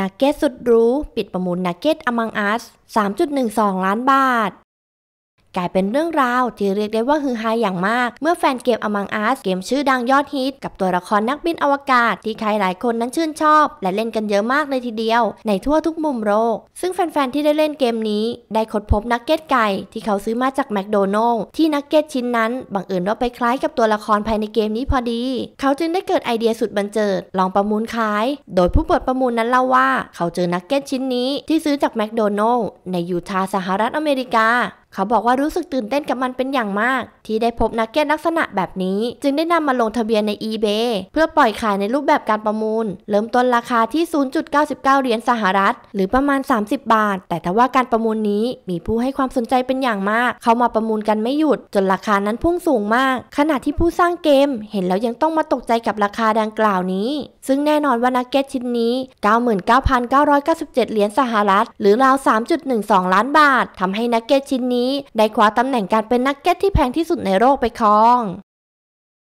นักเก็ตสุดรู้ ปิดประมูลนักเก็ตอมังอัส 3.12 ล้านบาทกลายเป็นเรื่องราวที่เรียกได้ว่าฮือฮาอย่างมาก เมื่อแฟนเกม Among Us เกมชื่อดังยอดฮิตกับตัวละครนักบินอวกาศที่ใครหลายคนนั้นชื่นชอบ และเล่นกันเยอะมากเลยทีเดียว ในทั่วทุกมุมโลก ซึ่งแฟนๆ ที่ได้เล่นเกมนี้ ได้ค้นพบนักเก็ตไก่ที่เขาซื้อมาจากแมคโดนัลล์ที่นักเก็ตชิ้นนั้นบังเอิญว่าไปคล้ายกับตัวละครภายในเกมนี้พอดี เขาจึงได้เกิดไอเดียสุดบันเจิดลองประมูลขาย โดยผู้เปิดประมูลนั้นเล่าว่า เขาเจอนักเก็ตชิ้นนี้ที่ซื้อจากแมคโดนัลล์ในยูทาห์สหรัฐอเมริกาเขาบอกว่ารู้สึกตื่นเต้นกับมันเป็นอย่างมาก ที่ได้พบนักเก็ตลักษณะแบบนี้ จึงได้นำมาลงทะเบียนใน eBay เพื่อปล่อยขายในรูปแบบการประมูล เริ่มต้นราคาที่ 0.99 เหรียญสหรัฐ หรือประมาณ 30 บาท แต่ทว่าการประมูลนี้มีผู้ให้ความสนใจเป็นอย่างมาก เข้ามาประมูลกันไม่หยุด จนราคานั้นพุ่งสูงมาก ขณะที่ผู้สร้างเกม เห็นแล้วยังต้องมาตกใจกับราคาดังกล่าวนี้ ซึ่งแน่นอนว่านักเก็ตชิ้นนี้99,997เหรียญสหรัฐหรือราว 3.12 ล้านบาททำให้นักเก็ตชิ้นนี้ี้ได้คว้าตำแหน่งการเป็นนักเก็ตที่แพงที่สุดในโลกไปครอง